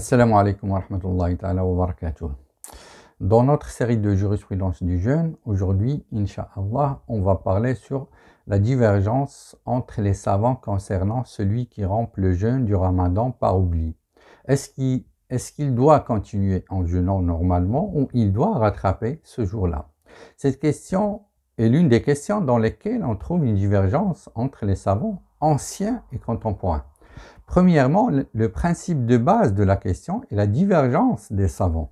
Assalamu alaikum wa rahmatullahi wa barakatuh. Dans notre série de jurisprudence du jeûne, aujourd'hui, Inch'Allah, on va parler sur la divergence entre les savants concernant celui qui rompt le jeûne du ramadan par oubli. Est-ce qu'il doit continuer en jeûnant normalement ou il doit rattraper ce jour-là Cette question est l'une des questions dans lesquelles on trouve une divergence entre les savants anciens et contemporains. Premièrement, le principe de base de la question est la divergence des savants.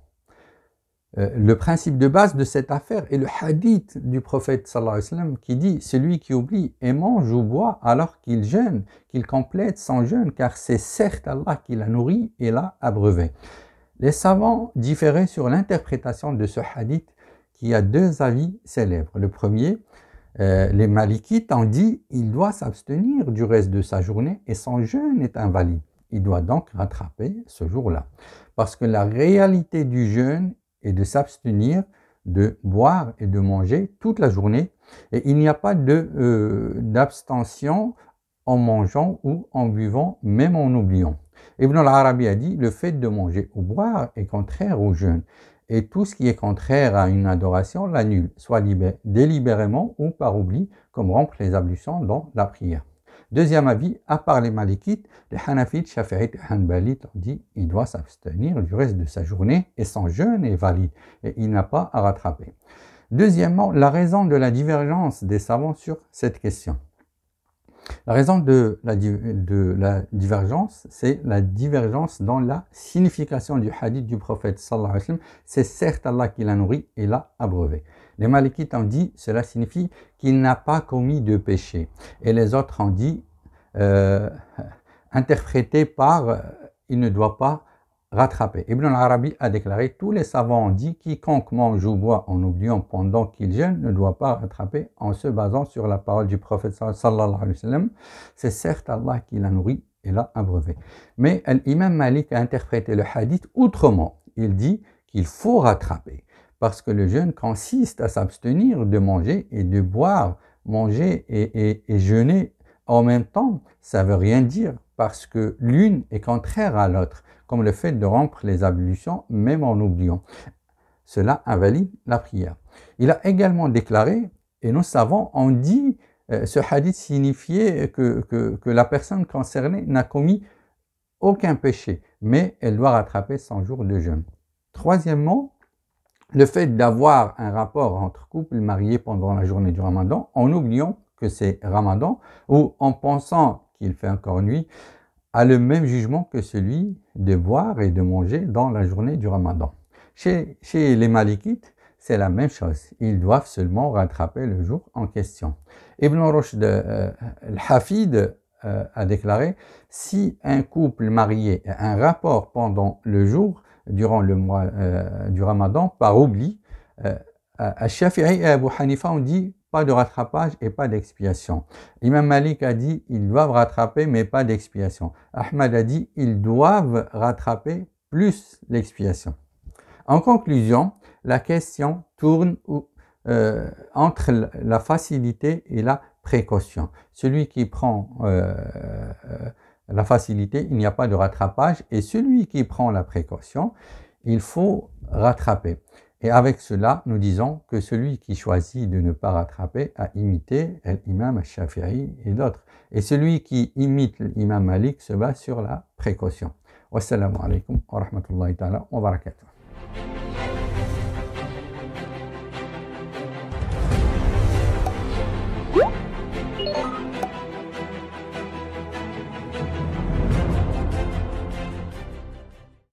Euh, le principe de base de cette affaire est le hadith du prophète qui dit « Celui qui oublie et mange ou boit alors qu'il jeûne, qu'il complète son jeûne, car c'est certes Allah qui l'a nourri et l'a abreuvé. » Les savants différaient sur l'interprétation de ce hadith qui a deux avis célèbres. Le premier, euh, les Malikites ont dit il doit s'abstenir du reste de sa journée et son jeûne est invalide. Il doit donc rattraper ce jour-là. Parce que la réalité du jeûne est de s'abstenir de boire et de manger toute la journée. Et il n'y a pas euh, d'abstention en mangeant ou en buvant, même en oubliant. Ibn al-Arabi a dit, le fait de manger ou boire est contraire au jeûne et tout ce qui est contraire à une adoration l'annule, soit délibérément ou par oubli, comme rompre les ablutions dans la prière. Deuxième avis, à part les malikites, les hanafites, shafi'ites et hanbalites ont dit il doit s'abstenir du reste de sa journée et son jeûne est valide et il n'a pas à rattraper. Deuxièmement, la raison de la divergence des savants sur cette question. La raison de la, de la divergence, c'est la divergence dans la signification du hadith du prophète sallallahu alayhi wa sallam. C'est certes Allah qui l'a nourri et l'a abreuvé. Les Malikites ont dit, cela signifie qu'il n'a pas commis de péché. Et les autres ont dit, euh, interprété par, euh, il ne doit pas rattraper. Ibn al-Arabi a déclaré Tous les savants ont dit quiconque mange ou boit en oubliant pendant qu'il jeûne ne doit pas rattraper en se basant sur la parole du prophète sallallahu alayhi wa sallam. C'est certes Allah qui l'a nourri et l'a abreuvé. Mais l'imam Malik a interprété le hadith autrement. Il dit qu'il faut rattraper parce que le jeûne consiste à s'abstenir de manger et de boire. Manger et, et, jeûner en même temps, ça ne veut rien dire parce que l'une est contraire à l'autre comme le fait de rompre les ablutions même en oubliant. Cela invalide la prière. Il a également déclaré, et nous savons, on dit, euh, ce hadith signifiait que, la personne concernée n'a commis aucun péché, mais elle doit rattraper 100 jours de jeûne. Troisièmement, le fait d'avoir un rapport entre couples mariés pendant la journée du ramadan, en oubliant que c'est ramadan, ou en pensant qu'il fait encore nuit, a le même jugement que celui de boire et de manger dans la journée du ramadan. Chez, chez les malikites, c'est la même chose. Ils doivent seulement rattraper le jour en question. Ibn Rushd de euh, euh, al-Hafid euh, a déclaré si un couple marié a un rapport pendant le jour, durant le mois du ramadan, par oubli, à Shafi'i et Abu Hanifa ont dit pas de rattrapage et pas d'expiation. Imam Malik a dit ils doivent rattraper mais pas d'expiation. Ahmad a dit ils doivent rattraper plus l'expiation. En conclusion, la question tourne euh, entre la facilité et la précaution. Celui qui prend euh, euh, la facilité, il n'y a pas de rattrapage et celui qui prend la précaution, il faut rattraper. Et avec cela, nous disons que celui qui choisit de ne pas rattraper a imité l'imam Shafi'i et d'autres. Et celui qui imite l'imam Malik se base sur la précaution. Wassalamu alaikum wa rahmatullahi wa barakatuh.